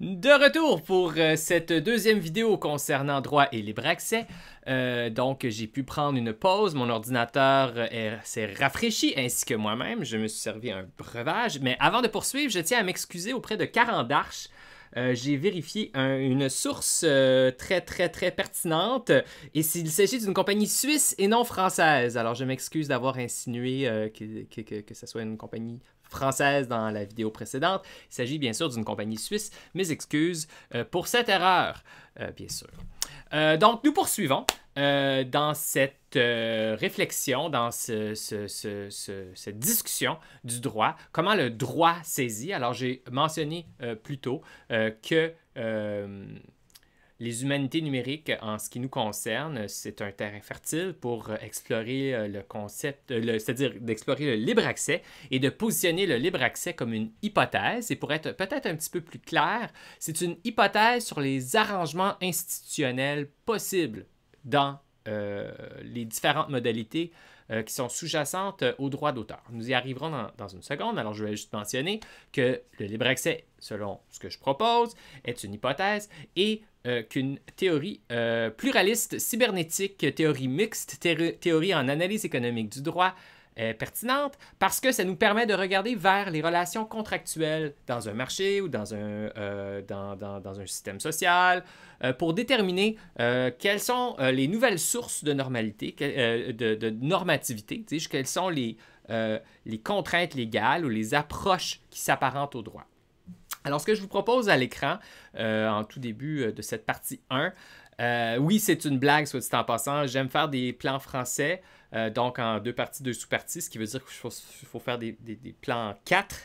De retour pour euh, cette deuxième vidéo concernant droit et libre accès. Euh, donc, j'ai pu prendre une pause. Mon ordinateur euh, s'est rafraîchi ainsi que moi-même. Je me suis servi un breuvage. Mais avant de poursuivre, je tiens à m'excuser auprès de 40 d'Arche. j'ai vérifié une source très très très pertinente et s'il s'agit d'une compagnie suisse et non française. Alors je m'excuse d'avoir insinué que, que, ce soit une compagnie française dans la vidéo précédente. Il s'agit bien sûr d'une compagnie suisse. Mes excuses euh, pour cette erreur, euh, bien sûr. Euh, donc, nous poursuivons dans cette réflexion, dans cette discussion du droit, comment le droit saisit. Alors, j'ai mentionné plus tôt que les humanités numériques, en ce qui nous concerne, c'est un terrain fertile pour euh, explorer euh, le concept, euh, c'est-à-dire d'explorer le libre accès et de positionner le libre accès comme une hypothèse. Et pour être peut-être un petit peu plus clair, c'est une hypothèse sur les arrangements institutionnels possibles dans les différentes modalités euh, qui sont sous-jacentes euh, aux droits d'auteur. Nous y arriverons dans, une seconde, alors je vais juste mentionner que le libre accès, selon ce que je propose, est une hypothèse et euh, qu'une théorie pluraliste, cybernétique, théorie mixte, théorie en analyse économique du droit, est pertinente parce que ça nous permet de regarder vers les relations contractuelles dans un marché ou dans un, euh, dans, un système social euh, pour déterminer euh, quelles sont les nouvelles sources de normalité, de, normativité, quelles sont les, les contraintes légales ou les approches qui s'apparentent au droit. Alors, ce que je vous propose à l'écran, en tout début de cette partie 1, euh, oui, c'est une blague, soit dit en passant. J'aime faire des plans français, euh, donc en deux parties, deux sous-parties, ce qui veut dire qu'il faut, faire des, plans 4. quatre.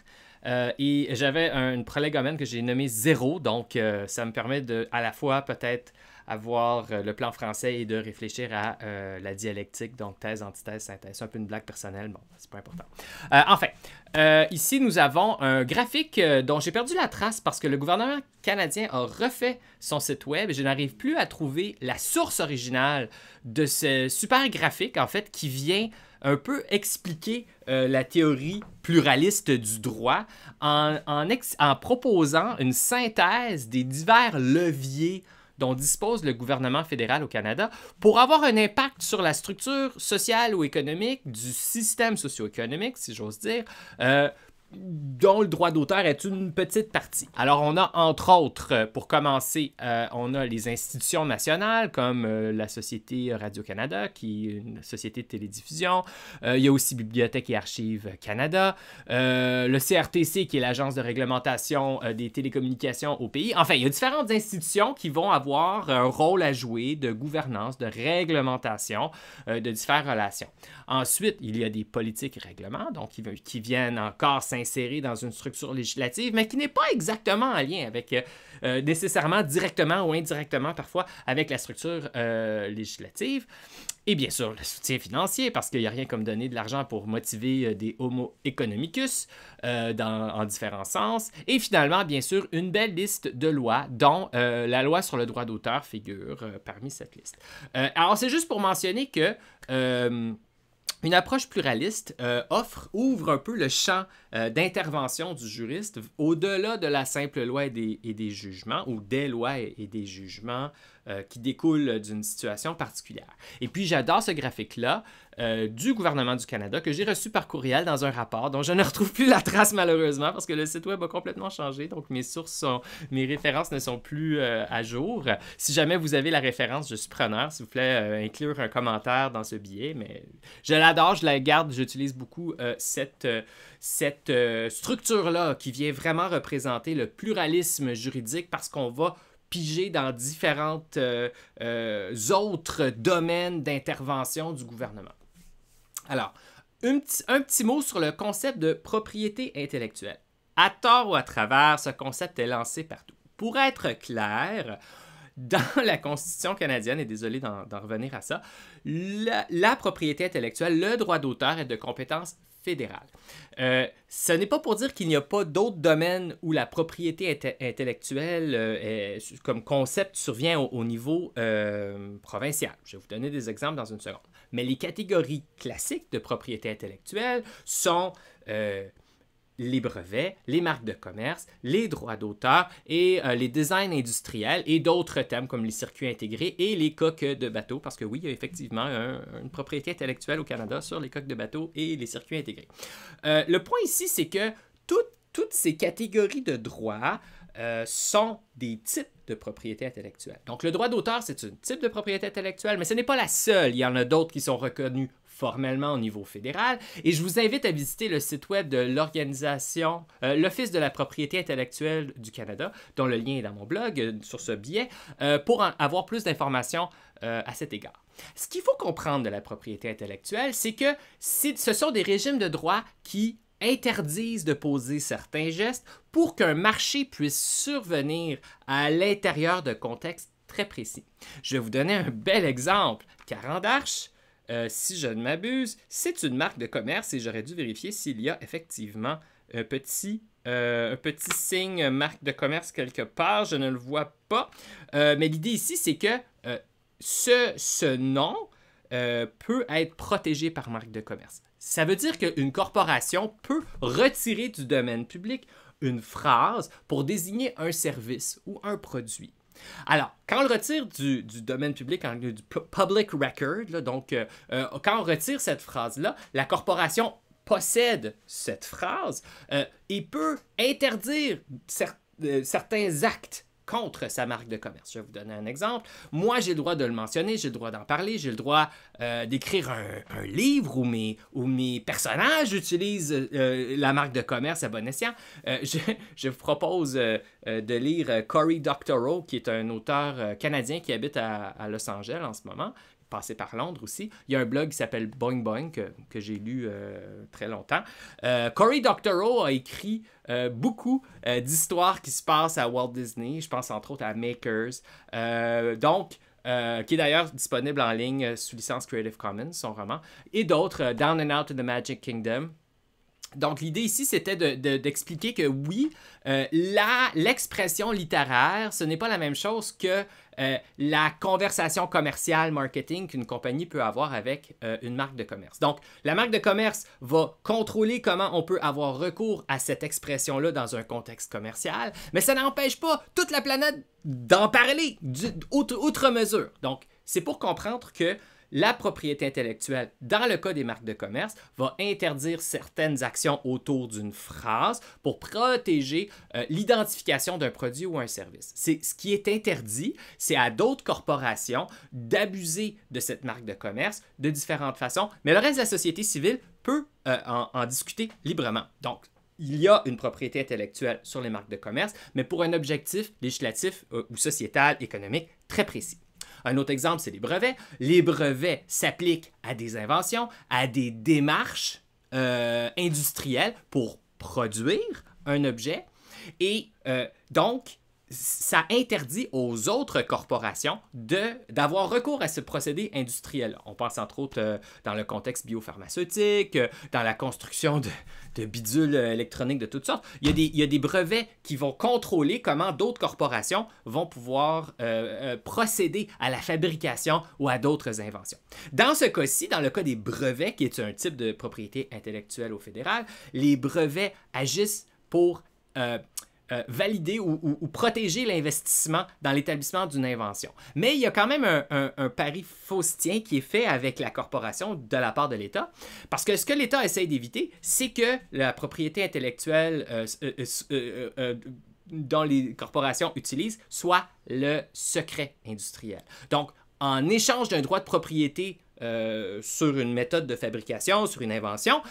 Euh, et j'avais un, une prolégomène que j'ai nommé zéro, donc ça me permet de à la fois peut-être avoir euh, le plan français et de réfléchir à euh, la dialectique, donc thèse, antithèse, synthèse. C'est un peu une blague personnelle, bon, c'est pas important. Euh, enfin, ici, nous avons un graphique dont j'ai perdu la trace parce que le gouvernement canadien a refait son site web et je n'arrive plus à trouver la source originale de ce super graphique, en fait, qui vient un peu expliquer la théorie pluraliste du droit en, en proposant une synthèse des divers leviers dont dispose le gouvernement fédéral au Canada pour avoir un impact sur la structure sociale ou économique du système socio-économique, si j'ose dire, euh, dont le droit d'auteur est une petite partie. Alors on a entre autres, euh, pour commencer, euh, on a les institutions nationales comme euh, la Société Radio-Canada, qui est une société de télédiffusion. il y a aussi Bibliothèque et Archives Canada, le CRTC, qui est l'agence de réglementation des télécommunications au pays. Enfin, il y a différentes institutions qui vont avoir un rôle à jouer de gouvernance, de réglementation de différentes relations. Ensuite, il y a des politiques et règlements, donc qui, viennent encore s'intéresser inséré dans une structure législative, mais qui n'est pas exactement en lien avec euh, euh, nécessairement directement ou indirectement parfois avec la structure euh, législative. Et bien sûr, le soutien financier, parce qu'il n'y a rien comme donner de l'argent pour motiver des homo economicus dans, en différents sens. Et finalement, bien sûr, une belle liste de lois, dont la loi sur le droit d'auteur figure parmi cette liste. alors, c'est juste pour mentionner que une approche pluraliste euh, offre, ouvre un peu le champ euh, d'intervention du juriste au-delà de la simple loi et des, jugements, ou des lois et des jugements, euh, qui découle d'une situation particulière. Et puis j'adore ce graphique-là euh, du gouvernement du Canada que j'ai reçu par courriel dans un rapport dont je ne retrouve plus la trace malheureusement parce que le site web a complètement changé, donc mes sources sont, mes références ne sont plus euh, à jour. Si jamais vous avez la référence, je suis preneur, s'il vous plaît, inclure un commentaire dans ce billet, mais je l'adore, je la garde, j'utilise beaucoup cette, cette structure-là qui vient vraiment représenter le pluralisme juridique parce qu'on va pigé dans différentes euh, euh, autres domaines d'intervention du gouvernement. Alors, un petit, un petit mot sur le concept de propriété intellectuelle. À tort ou à travers, ce concept est lancé partout. Pour être clair, dans la Constitution canadienne, et désolé d'en revenir à ça, la, la, propriété intellectuelle, le droit d'auteur est de compétence fédérale. Euh, ce n'est pas pour dire qu'il n'y a pas d'autres domaines où la propriété intellectuelle euh, comme concept survient au, niveau euh, provincial. Je vais vous donner des exemples dans une seconde. Mais les catégories classiques de propriété intellectuelle sont les brevets, les marques de commerce, les droits d'auteur et euh, les designs industriels et d'autres thèmes comme les circuits intégrés et les coques de bateaux, parce que oui, il y a effectivement une propriété intellectuelle au Canada sur les coques de bateaux et les circuits intégrés. Euh, le point ici, c'est que toutes, ces catégories de droits euh, sont des types de propriété intellectuelle. Donc le droit d'auteur, c'est un type de propriété intellectuelle, mais ce n'est pas la seule. Il y en a d'autres qui sont reconnus formellement au niveau fédéral. Et je vous invite à visiter le site web de l'organisation, euh, l'Office de la propriété intellectuelle du Canada, dont le lien est dans mon blog euh, sur ce biais, euh, pour avoir plus d'informations à cet égard. Ce qu'il faut comprendre de la propriété intellectuelle, c'est que ce sont des régimes de droit qui interdisent de poser certains gestes pour qu'un marché puisse survenir à l'intérieur de contextes très précis. Je vais vous donner un bel exemple. Carandarche, euh, si je ne m'abuse, c'est une marque de commerce et j'aurais dû vérifier s'il y a effectivement euh, euh, un petit, signe marque de commerce quelque part. Je ne le vois pas. mais l'idée ici, c'est que ce, ce, nom peut être protégé par marque de commerce. Ça veut dire qu'une corporation peut retirer du domaine public une phrase pour désigner un service ou un produit. Alors, quand on le retire du, domaine public, du public record, donc euh, euh, quand on retire cette phrase-là, la corporation possède cette phrase euh, et peut interdire certains actes contre sa marque de commerce. Je vais vous donner un exemple. Moi, j'ai le droit de le mentionner, j'ai le droit d'en parler, j'ai le droit euh, d'écrire un, livre où mes, personnages utilisent euh, la marque de commerce à bon escient. Euh, je, vous propose de lire Cory Doctorow, qui est un auteur canadien qui habite à Los Angeles en ce moment, passé par Londres aussi. Il y a un blog qui s'appelle Boing Boing que, j'ai lu euh, très longtemps. Euh, Cory Doctorow a écrit euh, beaucoup d'histoires qui se passent à Walt Disney. Je pense entre autres à Makers. donc, qui est d'ailleurs disponible en ligne sous licence Creative Commons, son roman, et d'autres, Down and Out of the Magic Kingdom, donc l'idée ici, c'était d'expliquer que oui, euh, l'expression littéraire, ce n'est pas la même chose que euh, la conversation commerciale marketing qu'une compagnie peut avoir avec euh, une marque de commerce. Donc la marque de commerce va contrôler comment on peut avoir recours à cette expression-là dans un contexte commercial, mais ça n'empêche pas toute la planète d'en parler outre, mesure. Donc c'est pour comprendre que la propriété intellectuelle, dans le cas des marques de commerce, va interdire certaines actions autour d'une phrase pour protéger euh, l'identification d'un produit ou un service. C'est ce qui est interdit, c'est à d'autres corporations d'abuser de cette marque de commerce de différentes façons, mais le reste de la société civile peut euh, en discuter librement. Donc, il y a une propriété intellectuelle sur les marques de commerce, mais pour un objectif législatif euh, ou sociétal, économique très précis. Un autre exemple, c'est les brevets. Les brevets s'appliquent à des inventions, à des démarches euh, industrielles pour produire un objet. Et euh, donc, ça interdit aux autres corporations d'avoir recours à ce procédé industriel. On pense entre autres euh, dans le contexte biopharmaceutique, euh, dans la construction de, bidules euh, électroniques de toutes sortes. Il y, a des, il des brevets qui vont contrôler comment d'autres corporations vont pouvoir procéder à la fabrication ou à d'autres inventions. Dans ce cas-ci, dans le cas des brevets, qui est un type de propriété intellectuelle au fédéral, les brevets agissent pour euh, valider ou, protéger l'investissement dans l'établissement d'une invention. Mais il y a quand même un, pari faustien qui est fait avec la corporation de la part de l'État, parce que ce que l'État essaie d'éviter, c'est que la propriété intellectuelle euh, euh, dont les corporations utilisent soit le secret industriel. Donc, en échange d'un droit de propriété sur une méthode de fabrication, sur une invention,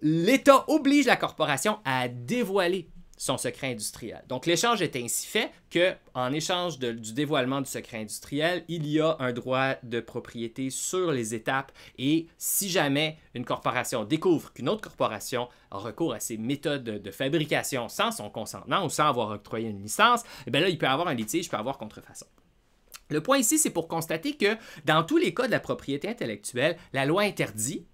l'État oblige la corporation à dévoiler son secret industriel. Donc l'échange est ainsi fait que, en échange du dévoilement du secret industriel, il y a un droit de propriété sur les étapes et si jamais une corporation découvre qu'une autre corporation a recours à ses méthodes de fabrication sans son consentement ou sans avoir octroyé une licence, eh là, il peut avoir un litige, il peut avoir contrefaçon. Le point ici, c'est pour constater que dans tous les cas de la propriété intellectuelle, la loi interdit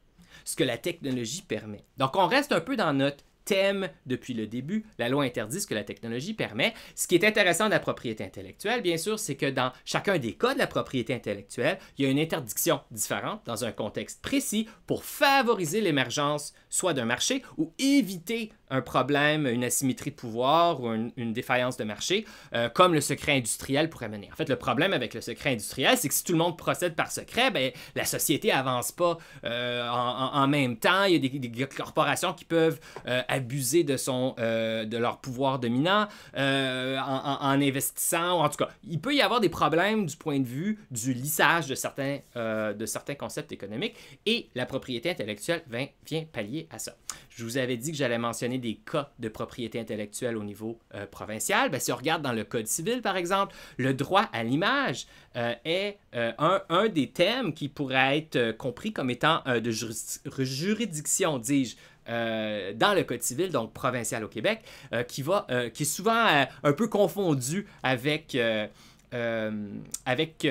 ce que la technologie permet. Donc on reste un peu dans notre thème depuis le début. La loi interdit ce que la technologie permet. Ce qui est intéressant de la propriété intellectuelle, bien sûr, c'est que dans chacun des cas de la propriété intellectuelle, il y a une interdiction différente dans un contexte précis pour favoriser l'émergence soit d'un marché ou éviter un problème, une asymétrie de pouvoir ou une, défaillance de marché, euh, comme le secret industriel pourrait mener. En fait, le problème avec le secret industriel, c'est que si tout le monde procède par secret, ben la société avance pas euh, en, même temps. Il y a des, corporations qui peuvent euh, abuser de, son, euh, de leur pouvoir dominant euh, en, investissant. Ou en tout cas, il peut y avoir des problèmes du point de vue du lissage de certains, euh, de certains concepts économiques et la propriété intellectuelle vient, pallier à ça. Je vous avais dit que j'allais mentionner des cas de propriété intellectuelle au niveau provincial. Ben, si on regarde dans le Code civil, par exemple, le droit à l'image est un, un, des thèmes qui pourrait être compris comme étant de juridiction, dis-je, euh, dans le code civil, donc provincial au Québec, euh, qui, va, euh, qui est souvent un peu confondu avec, avec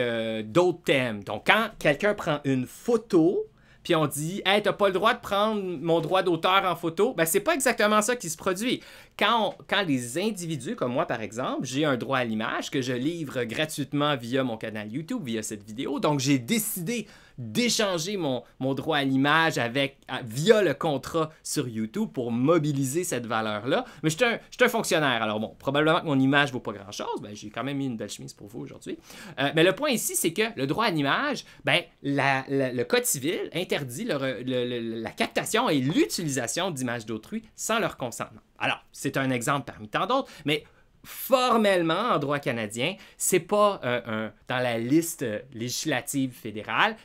d'autres thèmes. Donc, quand quelqu'un prend une photo, puis on dit Hey, t'as pas le droit de prendre mon droit d'auteur en photo, ben c'est pas exactement ça qui se produit. Quand, quand les individus, comme moi par exemple, j'ai un droit à l'image que je livre gratuitement via mon canal YouTube, via cette vidéo, donc j'ai décidé d'échanger mon, droit à l'image avec via le contrat sur YouTube pour mobiliser cette valeur-là. Mais je suis un, fonctionnaire, alors bon, probablement que mon image vaut pas grand-chose. Ben, J'ai quand même mis une belle chemise pour vous aujourd'hui. Euh, mais le point ici, c'est que le droit à l'image, ben, le Code civil interdit la captation et l'utilisation d'images d'autrui sans leur consentement. Alors, c'est un exemple parmi tant d'autres, mais formellement en droit canadien, c'est pas euh, un dans la liste euh, législative fédérale,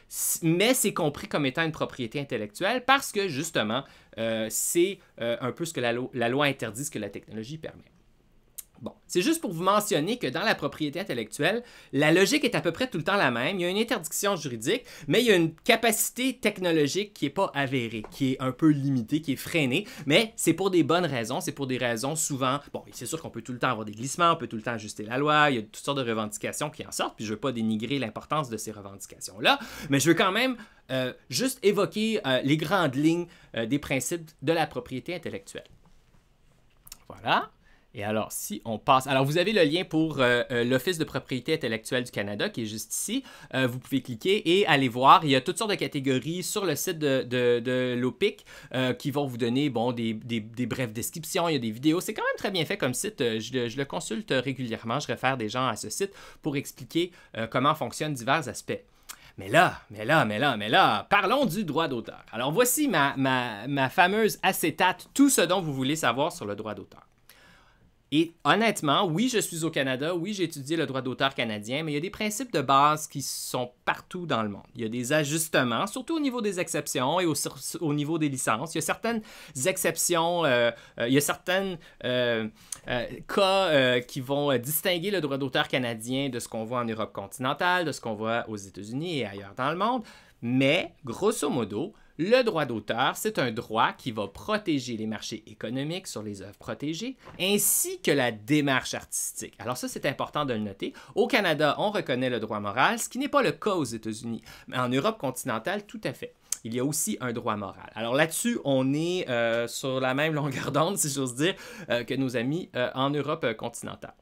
mais c'est compris comme étant une propriété intellectuelle parce que justement, euh, c'est un peu ce que la, la loi interdit, ce que la technologie permet. Bon, c'est juste pour vous mentionner que dans la propriété intellectuelle, la logique est à peu près tout le temps la même. Il y a une interdiction juridique, mais il y a une capacité technologique qui n'est pas avérée, qui est un peu limitée, qui est freinée, mais c'est pour des bonnes raisons, c'est pour des raisons souvent... Bon, c'est sûr qu'on peut tout le temps avoir des glissements, on peut tout le temps ajuster la loi, il y a toutes sortes de revendications qui en sortent, puis je ne veux pas dénigrer l'importance de ces revendications-là, mais je veux quand même euh, juste évoquer euh, les grandes lignes euh, des principes de la propriété intellectuelle. Voilà. Et alors, si on passe. Alors, vous avez le lien pour euh, euh, l'Office de propriété intellectuelle du Canada qui est juste ici. Euh, vous pouvez cliquer et aller voir. Il y a toutes sortes de catégories sur le site de, de, l'OPIC qui vont vous donner bon, des, brèves descriptions. Il y a des vidéos. C'est quand même très bien fait comme site. Je, le consulte régulièrement. Je réfère des gens à ce site pour expliquer comment fonctionnent divers aspects. Mais là, mais là, mais là, mais là, parlons du droit d'auteur. Alors voici ma, ma, ma fameuse acétate, tout ce dont vous voulez savoir sur le droit d'auteur. Et honnêtement, oui, je suis au Canada, oui, j'ai étudié le droit d'auteur canadien, mais il y a des principes de base qui sont partout dans le monde. Il y a des ajustements, surtout au niveau des exceptions et au, niveau des licences. Il y a certaines exceptions, euh, euh, il y a certains euh, cas qui vont distinguer le droit d'auteur canadien de ce qu'on voit en Europe continentale, de ce qu'on voit aux États-Unis et ailleurs dans le monde. Mais, grosso modo, le droit d'auteur, c'est un droit qui va protéger les marchés économiques sur les œuvres protégées, ainsi que la démarche artistique. Alors ça, c'est important de le noter. Au Canada, on reconnaît le droit moral, ce qui n'est pas le cas aux États-Unis, mais en Europe continentale, tout à fait il y a aussi un droit moral. Alors là-dessus, on est euh, sur la même longueur d'onde, si j'ose dire, euh, que nos amis euh, en Europe continentale.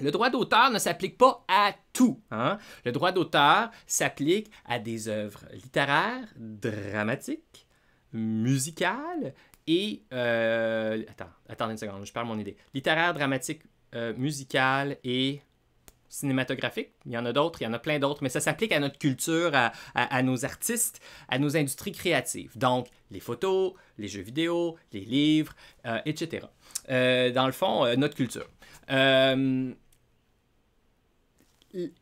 Le droit d'auteur ne s'applique pas à tout. Hein? Le droit d'auteur s'applique à des œuvres littéraires, dramatiques, musicales et... Euh, attends, attendez une seconde, je perds mon idée. Littéraires, dramatiques, euh, musicales et cinématographiques. Il y en a d'autres, il y en a plein d'autres, mais ça s'applique à notre culture, à, nos artistes, à nos industries créatives. Donc, les photos, les jeux vidéo, les livres, euh, etc. dans le fond, notre culture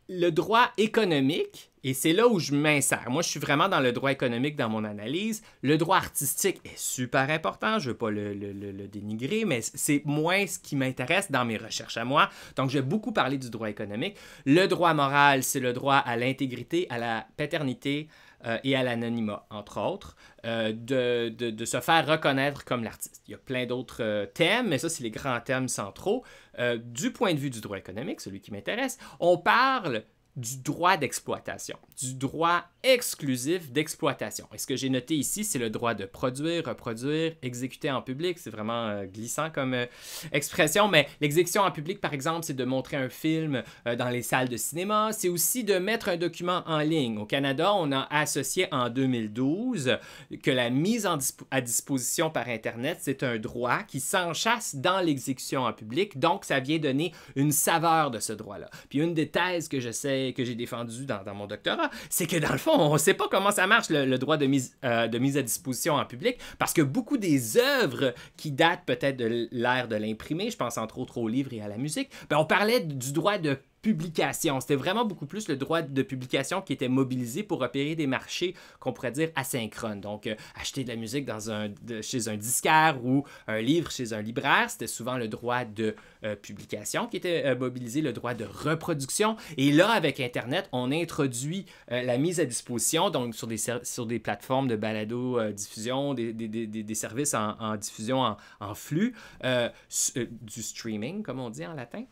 le droit économique, et c'est là où je m'insère. Moi, je suis vraiment dans le droit économique dans mon analyse. Le droit artistique est super important. Je ne veux pas le, dénigrer, mais c'est moins ce qui m'intéresse dans mes recherches à moi. Donc, j'ai beaucoup parlé du droit économique. Le droit moral, c'est le droit à l'intégrité, à la paternité euh, et à l'anonymat, entre autres, euh, de, se faire reconnaître comme l'artiste. Il y a plein d'autres euh, thèmes, mais ça, c'est les grands thèmes centraux. Euh, du point de vue du droit économique, celui qui m'intéresse, on parle du droit d'exploitation, du droit exclusif d'exploitation. Et ce que j'ai noté ici, c'est le droit de produire, reproduire, exécuter en public. C'est vraiment euh, glissant comme euh, expression, mais l'exécution en public, par exemple, c'est de montrer un film euh, dans les salles de cinéma. C'est aussi de mettre un document en ligne. Au Canada, on a associé en 2012 que la mise à disposition par Internet, c'est un droit qui s'enchasse dans l'exécution en public. Donc, ça vient donner une saveur de ce droit-là. Puis une des thèses que sais que j'ai défendues dans mon doctorat, c'est que dans le fond, on ne sait pas comment ça marche le, droit de mise, euh, de mise à disposition en public, parce que beaucoup des œuvres qui datent peut-être de l'ère de l'imprimé, je pense entre autres aux livres et à la musique, ben on parlait du droit de publication. C'était vraiment beaucoup plus le droit de publication qui était mobilisé pour opérer des marchés qu'on pourrait dire asynchrones. Donc, euh, acheter de la musique dans un, chez un disquaire ou un livre chez un libraire, c'était souvent le droit de euh, publication qui était euh, mobilisé, le droit de reproduction. Et là, avec Internet, on introduit la mise à disposition, donc sur des, sur des plateformes de balado-diffusion, des, services en, diffusion en, en flux, du streaming, comme on dit en latin.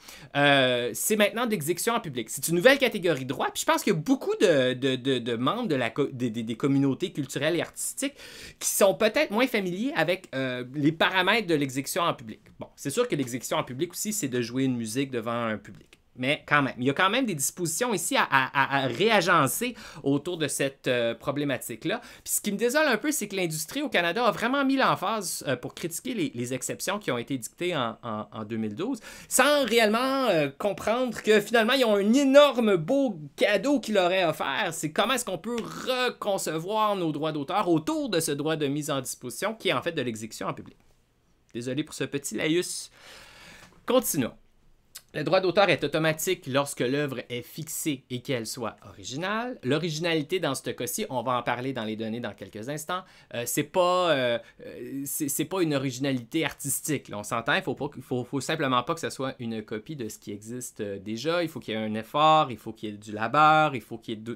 C'est maintenant des en public. C'est une nouvelle catégorie de droit. Puis je pense qu'il y a beaucoup de, de, membres la des, des communautés culturelles et artistiques qui sont peut-être moins familiers avec euh, les paramètres de l'exécution en public. Bon, c'est sûr que l'exécution en public aussi, c'est de jouer une musique devant un public. Mais quand même, il y a quand même des dispositions ici à, réagencer autour de cette euh, problématique-là. Puis ce qui me désole un peu, c'est que l'industrie au Canada a vraiment mis l'emphase euh, pour critiquer les, exceptions qui ont été dictées en, 2012, sans réellement euh, comprendre que finalement, ils ont un énorme beau cadeau qu'il leur est offert. C'est comment est-ce qu'on peut reconcevoir nos droits d'auteur autour de ce droit de mise en disposition qui est en fait de l'exécution en public. Désolé pour ce petit laïus. Continuons. Le droit d'auteur est automatique lorsque l'œuvre est fixée et qu'elle soit originale. L'originalité dans ce cas-ci, on va en parler dans les données dans quelques instants, euh, c'est pas euh, euh, c'est pas une originalité artistique. On s'entend, il faut, faut, faut simplement pas que ce soit une copie de ce qui existe déjà. Il faut qu'il y ait un effort, il faut qu'il y ait du labeur, il faut qu'il y ait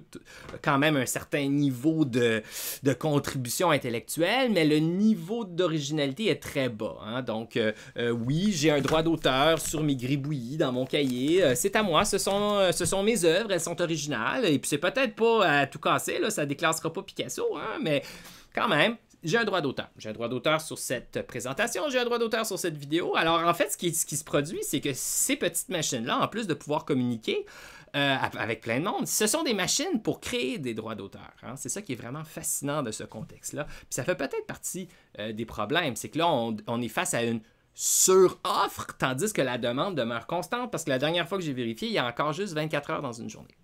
quand même un certain niveau de, de contribution intellectuelle, mais le niveau d'originalité est très bas. Hein. Donc oui, j'ai un droit d'auteur sur mes gribouillis dans mon cahier. Euh, c'est à moi, ce sont, euh, ce sont mes œuvres, elles sont originales. Et puis c'est peut-être pas à tout casser, là, ça déclassera pas Picasso, hein, mais quand même, j'ai un droit d'auteur. J'ai un droit d'auteur sur cette présentation, j'ai un droit d'auteur sur cette vidéo. Alors en fait, ce qui, se produit, c'est que ces petites machines-là, en plus de pouvoir communiquer euh, avec plein de monde, ce sont des machines pour créer des droits d'auteur. Hein. C'est ça qui est vraiment fascinant de ce contexte-là. Puis ça fait peut-être partie des problèmes, c'est que là, on est face à une sur offre, tandis que la demande demeure constante parce que la dernière fois que j'ai vérifié, il y a encore juste 24 heures dans une journée.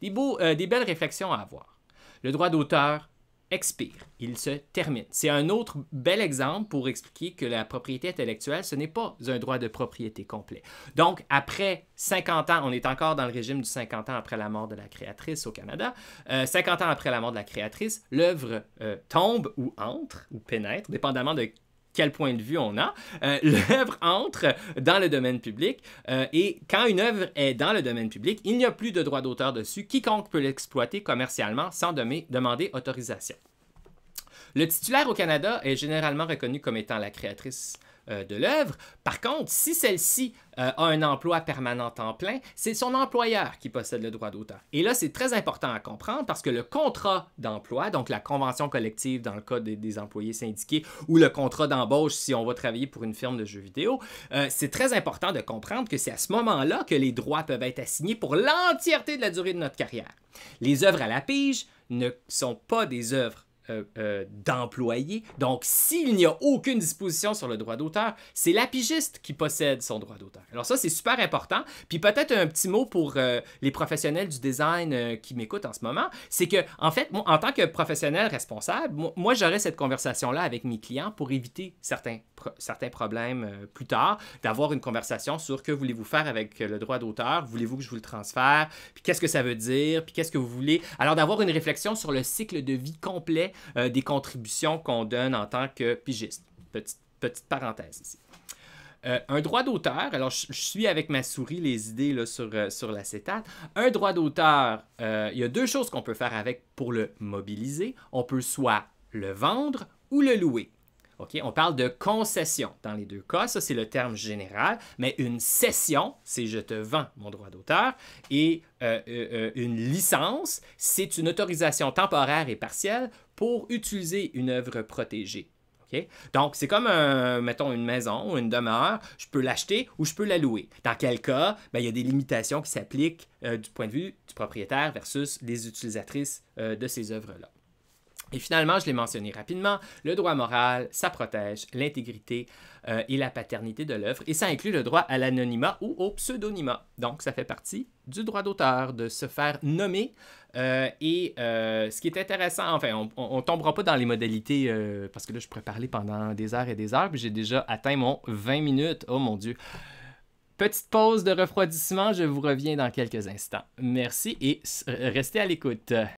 Des, euh, des belles réflexions à avoir. Le droit d'auteur expire, il se termine. C'est un autre bel exemple pour expliquer que la propriété intellectuelle, ce n'est pas un droit de propriété complet. Donc, après 50 ans, on est encore dans le régime du 50 ans après la mort de la créatrice au Canada, 50 euh, ans après la mort de la créatrice, l'œuvre euh, tombe ou entre ou pénètre, dépendamment de quel point de vue on a, euh, l'œuvre entre dans le domaine public euh, et quand une œuvre est dans le domaine public, il n'y a plus de droit d'auteur dessus. Quiconque peut l'exploiter commercialement sans demander autorisation. Le titulaire au Canada est généralement reconnu comme étant la créatrice euh, de l'œuvre. Par contre, si celle-ci euh, a un emploi permanent en plein, c'est son employeur qui possède le droit d'auteur. Et là, c'est très important à comprendre parce que le contrat d'emploi, donc la convention collective dans le cas des, employés syndiqués ou le contrat d'embauche si on va travailler pour une firme de jeux vidéo, euh, c'est très important de comprendre que c'est à ce moment-là que les droits peuvent être assignés pour l'entièreté de la durée de notre carrière. Les œuvres à la pige ne sont pas des œuvres euh, euh, d'employés. Donc, s'il n'y a aucune disposition sur le droit d'auteur, c'est l'apigiste qui possède son droit d'auteur. Alors ça, c'est super important. Puis peut-être un petit mot pour euh, les professionnels du design euh, qui m'écoutent en ce moment, c'est que, en fait, en tant que professionnel responsable, moi, j'aurais cette conversation-là avec mes clients pour éviter certains, certains problèmes plus tard, d'avoir une conversation sur que voulez-vous faire avec le droit d'auteur, voulez-vous que je vous le transfère, puis qu'est-ce que ça veut dire, puis qu'est-ce que vous voulez. Alors d'avoir une réflexion sur le cycle de vie complet euh, des contributions qu'on donne en tant que pigiste. Petite, petite parenthèse ici. Euh, un droit d'auteur, alors je, suis avec ma souris les idées sur, euh, sur l'acétate. Un droit d'auteur, il y a deux choses qu'on peut faire avec pour le mobiliser. On peut soit le vendre ou le louer. On parle de concession dans les deux cas, ça c'est le terme général, mais une cession, c'est je te vends mon droit d'auteur, et euh, euh, euh, une licence, c'est une autorisation temporaire et partielle pour utiliser une œuvre protégée. Donc, c'est comme, mettons, une maison ou une demeure, je peux l'acheter ou je peux la louer. Dans quel cas, ben, il y a des limitations qui s'appliquent du point de vue du propriétaire versus les utilisatrices de ces œuvres-là. Et finalement, je l'ai mentionné rapidement, le droit moral, ça protège l'intégrité euh, et la paternité de l'œuvre, et ça inclut le droit à l'anonymat ou au pseudonymat. Donc, ça fait partie du droit d'auteur de se faire nommer. Euh, et euh, ce qui est intéressant, enfin, on ne tombera pas dans les modalités, parce que là, je pourrais parler pendant des heures et des heures, puis j'ai déjà atteint mon 20 minutes. Oh mon Dieu. Petite pause de refroidissement, je vous reviens dans quelques instants. Merci et restez à l'écoute.